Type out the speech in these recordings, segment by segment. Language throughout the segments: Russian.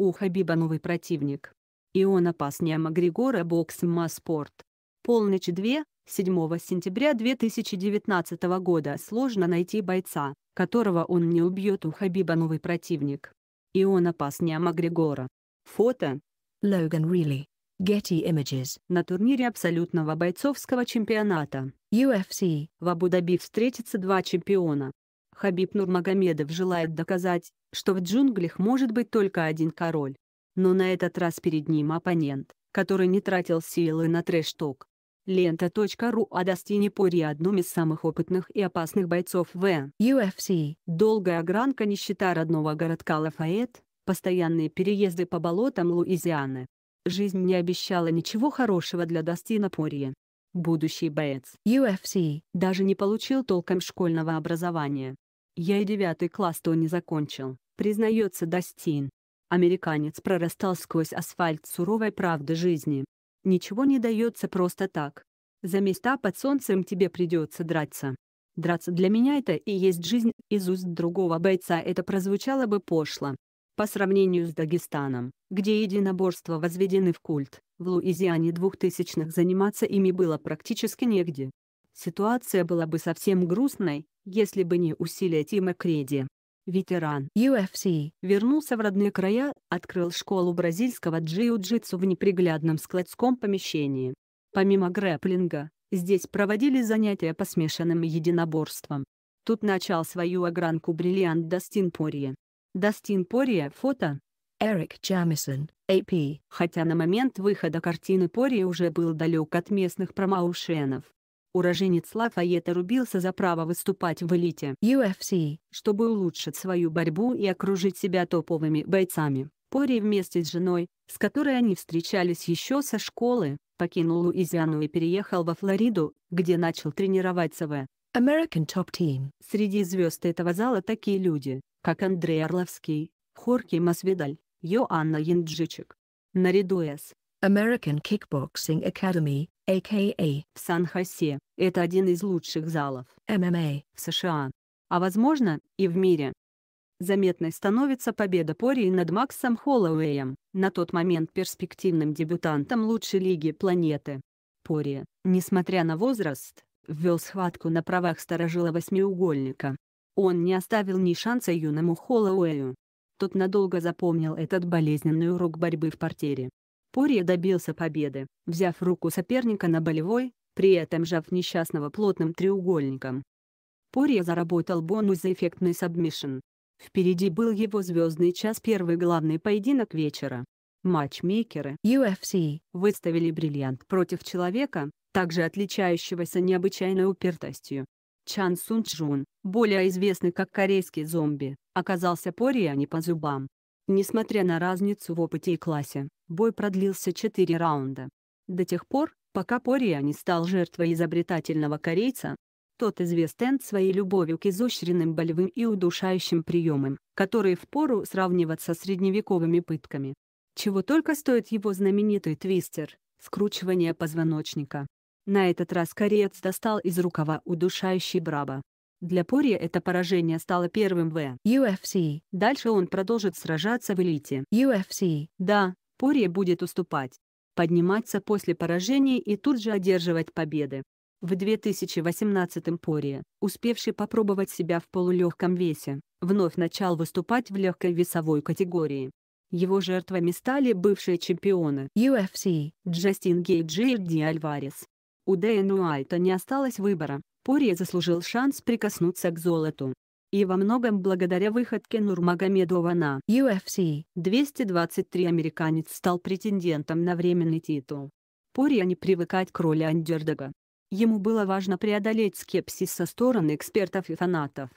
У Хабиба новый противник. И он опаснее Макгригора Бокс Маспорт. Полночь 2, 7 сентября 2019 года сложно найти бойца, которого он не убьет у Хабиба новый противник. И он опаснее Макгригора. Фото. Логан Рилли. Getty Images. На турнире абсолютного бойцовского чемпионата UFC в Абу-Даби встретятся два чемпиона. Хабиб Нурмагомедов желает доказать, что в джунглях может быть только один король. Но на этот раз перед ним оппонент, который не тратил силы на трэш-ток. Лента.ру о Дастине Пори одном из самых опытных и опасных бойцов в UFC. Долгая огранка нищета родного городка Лафайет, постоянные переезды по болотам Луизианы. Жизнь не обещала ничего хорошего для Дастина Пори. Будущий боец UFC даже не получил толком школьного образования. Я и девятый класс-то не закончил, признается Дастин. Американец прорастал сквозь асфальт суровой правды жизни. Ничего не дается просто так. За места под солнцем тебе придется драться. Драться для меня это и есть жизнь, из уст другого бойца это прозвучало бы пошло. По сравнению с Дагестаном, где единоборства возведены в культ, в Луизиане двухтысячных заниматься ими было практически негде. Ситуация была бы совсем грустной, если бы не усилия Тима Креди. Ветеран UFC вернулся в родные края, открыл школу бразильского джиу-джитсу в неприглядном складском помещении. Помимо грэплинга, здесь проводили занятия по смешанным единоборствам. Тут начал свою огранку бриллиант Дастин Порье. Дастин Порье фото. Эрик Джамисон, AP. Хотя на момент выхода картины Порье уже был далек от местных промоушенов уроженец Лафайета рубился за право выступать в элите UFC, чтобы улучшить свою борьбу и окружить себя топовыми бойцами. Пори вместе с женой, с которой они встречались еще со школы, покинул Луизиану и переехал во Флориду, где начал тренироваться в American Top Team. Среди звезд этого зала такие люди, как Андрей Орловский, Хорки Масвидаль, Йоанна Янджичек. Наряду с American Kickboxing Academy АКА в Сан-Хосе. Это один из лучших залов ММА в США, а возможно и в мире. Заметной становится победа Пори над Максом Холлоуэем, на тот момент перспективным дебютантом лучшей лиги планеты. Пори, несмотря на возраст, ввел схватку на правах сторожила восьмиугольника. Он не оставил ни шанса юному Холлоуэю. Тот надолго запомнил этот болезненный урок борьбы в портере. Порье добился победы, взяв руку соперника на болевой, при этом жав несчастного плотным треугольником. Порье заработал бонус за эффектный сабмишн. Впереди был его звездный час первый главный поединок вечера. Матчмейкеры UFC выставили бриллиант против человека, также отличающегося необычайной упертостью. Чан Сун Чжун, более известный как корейский зомби, оказался Пория не по зубам. Несмотря на разницу в опыте и классе, бой продлился 4 раунда. До тех пор, пока Пория не стал жертвой изобретательного корейца, тот известен своей любовью к изощренным болевым и удушающим приемам, которые впору сравнивать со средневековыми пытками. Чего только стоит его знаменитый твистер – скручивание позвоночника. На этот раз кореец достал из рукава удушающий браба. Для Пори это поражение стало первым в UFC. Дальше он продолжит сражаться в элите. UFC. Да, Пори будет уступать, подниматься после поражений и тут же одерживать победы. В 2018-м Пори, успевший попробовать себя в полулегком весе, вновь начал выступать в легкой весовой категории. Его жертвами стали бывшие чемпионы UFC Джастин Гейджи и Ди Альварес. У Дэйна Уайта не осталось выбора, подспорье заслужил шанс прикоснуться к золоту. И во многом благодаря выходке Нурмагомедова на UFC 223 американец стал претендентом на временный титул. Пория не привыкать к роли андердога. Ему было важно преодолеть скепсис со стороны экспертов и фанатов.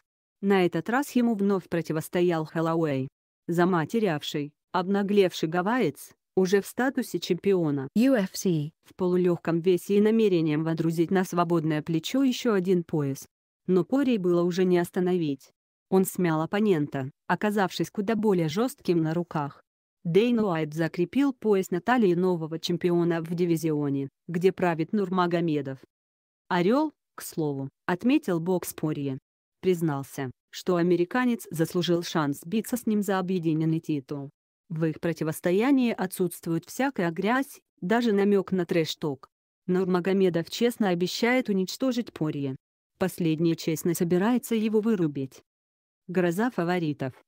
На этот раз ему вновь противостоял Хэллоуэй. Заматерявший, обнаглевший гавайец, уже в статусе чемпиона UFC в полулегком весе и намерением водрузить на свободное плечо еще один пояс. Но Корей было уже не остановить. Он смял оппонента, оказавшись куда более жестким на руках. Дейн Уайт закрепил пояс на талии нового чемпиона в дивизионе, где правит Нурмагомедов. Орел, к слову, отметил бокс Порье. Признался, что американец заслужил шанс биться с ним за объединенный титул. В их противостоянии отсутствует всякая грязь, даже намек на трэш-ток. Нурмагомедов честно обещает уничтожить Порье. Последний честно собирается его вырубить. Гроза фаворитов.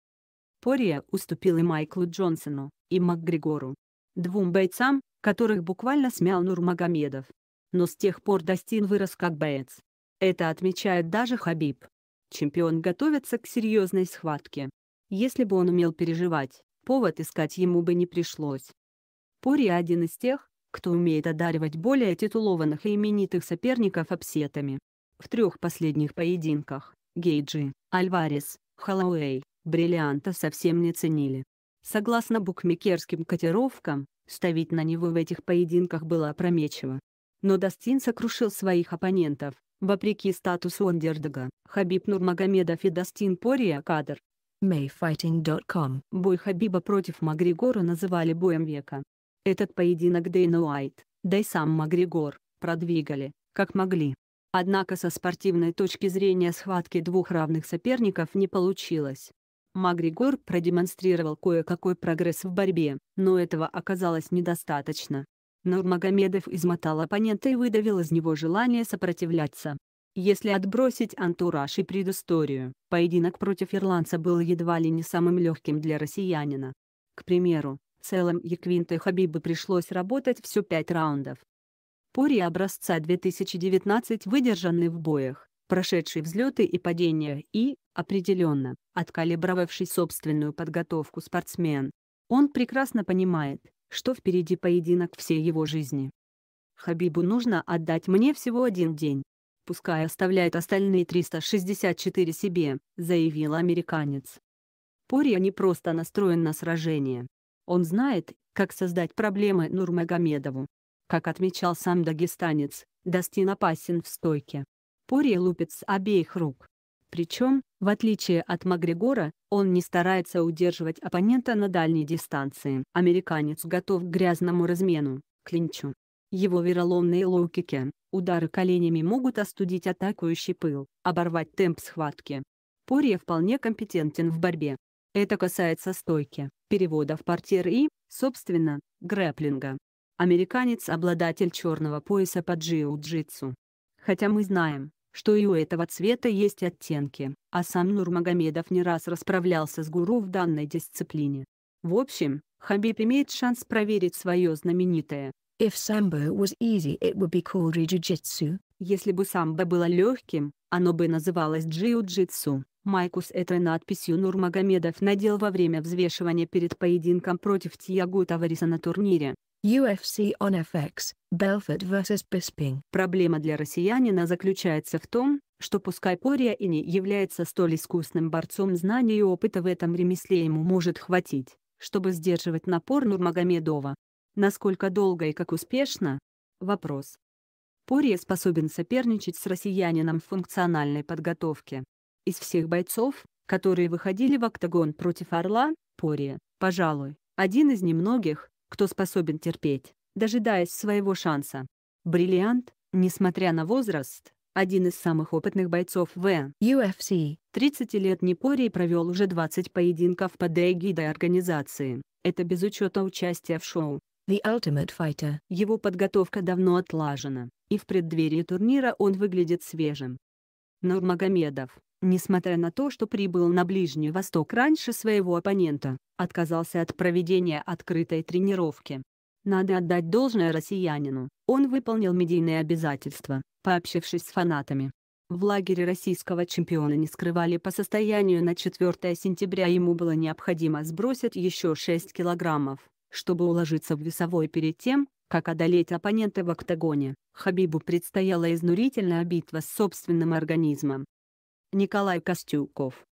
Пория уступил и Майклу Джонсону, и МакГригору. Двум бойцам, которых буквально смял Нурмагомедов. Но с тех пор Дастин вырос как боец. Это отмечает даже Хабиб. Чемпион готовится к серьезной схватке. Если бы он умел переживать, повод искать ему бы не пришлось. Пори один из тех, кто умеет одаривать более титулованных и именитых соперников апсетами. В трех последних поединках Гейджи, Альварес, Холлоуэй, бриллианта совсем не ценили. Согласно букмекерским котировкам, ставить на него в этих поединках было опрометчиво. Но Дастин сокрушил своих оппонентов, вопреки статусу андердога. Хабиб Нурмагомедов и Дастин Пория Кадр Mayfighting.com Бой Хабиба против Магригора называли боем века. Этот поединок Дэйна Уайт, да и сам Магригор, продвигали, как могли. Однако со спортивной точки зрения схватки двух равных соперников не получилось. Магригор продемонстрировал кое-какой прогресс в борьбе, но этого оказалось недостаточно. Нурмагомедов измотал оппонента и выдавил из него желание сопротивляться. Если отбросить антураж и предысторию, поединок против ирландца был едва ли не самым легким для россиянина. К примеру, целым Еквинто и Хабибу пришлось работать все пять раундов. Пори образца 2019 выдержанный в боях, прошедший взлеты и падения и, определенно, откалибровавший собственную подготовку спортсмен. Он прекрасно понимает, что впереди поединок всей его жизни. Хабибу нужно отдать мне всего один день, пускай оставляет остальные 364 себе», — заявил американец. Пория а не просто настроен на сражение. Он знает, как создать проблемы Нурмагомедову. Как отмечал сам дагестанец, Дастин опасен в стойке. Пория лупит с обеих рук. Причем, в отличие от Магрегора, он не старается удерживать оппонента на дальней дистанции. Американец готов к грязному размену, клинчу его вероломные логике. Удары коленями могут остудить атакующий пыл, оборвать темп схватки. Порье вполне компетентен в борьбе. Это касается стойки, перевода в портьер и, собственно, грэплинга. Американец – обладатель черного пояса по джиу-джитсу. Хотя мы знаем, что и у этого цвета есть оттенки, а сам Нурмагомедов не раз расправлялся с гуру в данной дисциплине. В общем, Хабиб имеет шанс проверить свое знаменитое If sambo was easy it would be called jiu-jitsu. Если бы самбо было легким, оно бы называлось джиу-джитсу. Майку с этой надписью Нурмагомедов надел во время взвешивания перед поединком против Тиагу Тавариса на турнире. UFC on FX, Белфорд vs Bisping. Проблема для россиянина заключается в том, что пускай Пория и не является столь искусным борцом знаний и опыта в этом ремесле ему может хватить, чтобы сдерживать напор Нурмагомедова. Насколько долго и как успешно? Вопрос. Порье способен соперничать с россиянином в функциональной подготовке. Из всех бойцов, которые выходили в октагон против Орла, Порье, пожалуй, один из немногих, кто способен терпеть, дожидаясь своего шанса. Бриллиант, несмотря на возраст, один из самых опытных бойцов в UFC. 30-летний Порий провел уже 20 поединков под эгидой организации, это без учета участия в шоу, The Ultimate Fighter. Его подготовка давно отлажена, и в преддверии турнира он выглядит свежим. Нурмагомедов, несмотря на то, что прибыл на Ближний Восток раньше своего оппонента, отказался от проведения открытой тренировки. Надо отдать должное россиянину, он выполнил медийные обязательства, пообщавшись с фанатами. В лагере российского чемпиона не скрывали по состоянию на 4 сентября ему было необходимо сбросить еще 6 килограммов. Чтобы уложиться в весовой перед тем, как одолеть оппонента в октагоне, Хабибу предстояла изнурительная битва с собственным организмом. Николай Костюков